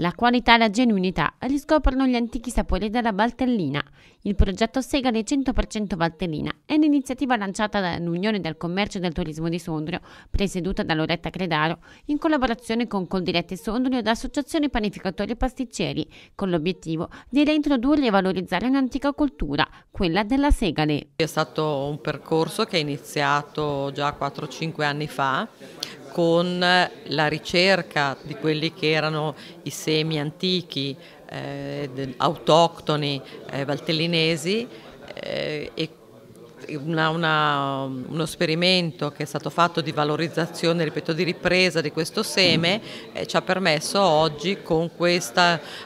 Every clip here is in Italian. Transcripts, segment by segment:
La qualità e la genuinità riscoprono gli antichi sapori della Valtellina. Il progetto Segale 100% Valtellina è un'iniziativa lanciata dall'Unione del Commercio e del Turismo di Sondrio, presieduta da Loretta Credaro, in collaborazione con Coldiretti Sondrio ed da Associazione Panificatori e Pasticceri, con l'obiettivo di reintrodurre e valorizzare un'antica cultura, quella della segale. È stato un percorso che è iniziato già 4-5 anni fa con la ricerca di quelli che erano i semi antichi, eh, autoctoni, eh, valtellinesi eh, e una, una, uno sperimento che è stato fatto di valorizzazione, ripeto, di ripresa di questo seme eh, ci ha permesso oggi con questo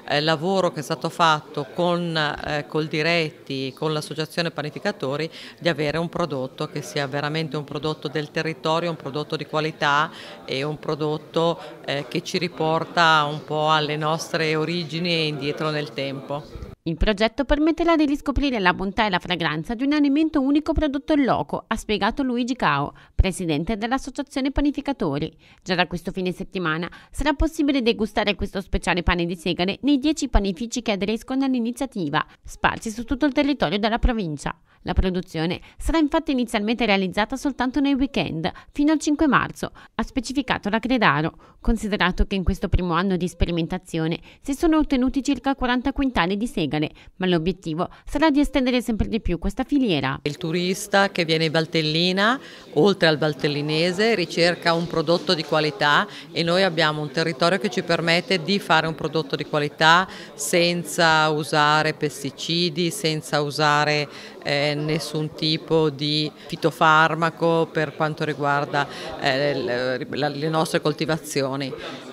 eh, lavoro che è stato fatto con eh, Coldiretti, con l'associazione panificatori, di avere un prodotto che sia veramente un prodotto del territorio, un prodotto di qualità e un prodotto eh, che ci riporta un po' alle nostre origini e indietro nel tempo. Il progetto permetterà di riscoprire la bontà e la fragranza di un alimento unico prodotto in loco, ha spiegato Luigi Cao, presidente dell'Associazione Panificatori. Già da questo fine settimana sarà possibile degustare questo speciale pane di segale nei 10 panifici che aderiscono all'iniziativa, sparsi su tutto il territorio della provincia. La produzione sarà infatti inizialmente realizzata soltanto nei weekend, fino al 5 marzo, ha specificato la Credaro, considerato che in questo primo anno di sperimentazione si sono ottenuti circa 40 quintali di segale, ma l'obiettivo sarà di estendere sempre di più questa filiera. Il turista che viene in Valtellina, oltre al valtellinese, ricerca un prodotto di qualità e noi abbiamo un territorio che ci permette di fare un prodotto di qualità senza usare pesticidi, senza usare... Eh, nessun tipo di fitofarmaco per quanto riguarda eh, le nostre coltivazioni.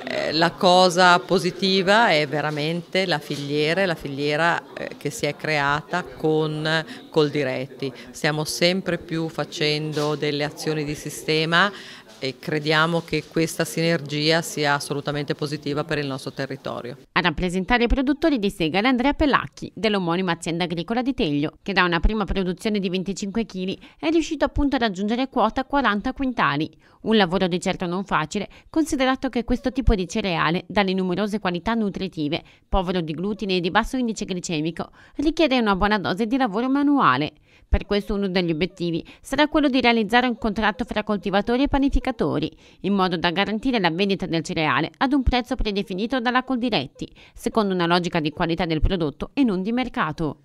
Eh, la cosa positiva è veramente la filiera, la filiera eh, che si è creata con Coldiretti. Stiamo sempre più facendo delle azioni di sistema e crediamo che questa sinergia sia assolutamente positiva per il nostro territorio. A rappresentare i produttori di sega era Andrea Pellacchi, dell'omonima azienda agricola di Teglio, che da una prima produzione di 25 kg è riuscito appunto a raggiungere quota 40 quintali. Un lavoro di certo non facile, considerato che questo tipo di cereale, dalle numerose qualità nutritive, povero di glutine e di basso indice glicemico, richiede una buona dose di lavoro manuale. Per questo uno degli obiettivi sarà quello di realizzare un contratto fra coltivatori e panificatori, in modo da garantire la vendita del cereale ad un prezzo predefinito dalla Coldiretti secondo una logica di qualità del prodotto e non di mercato.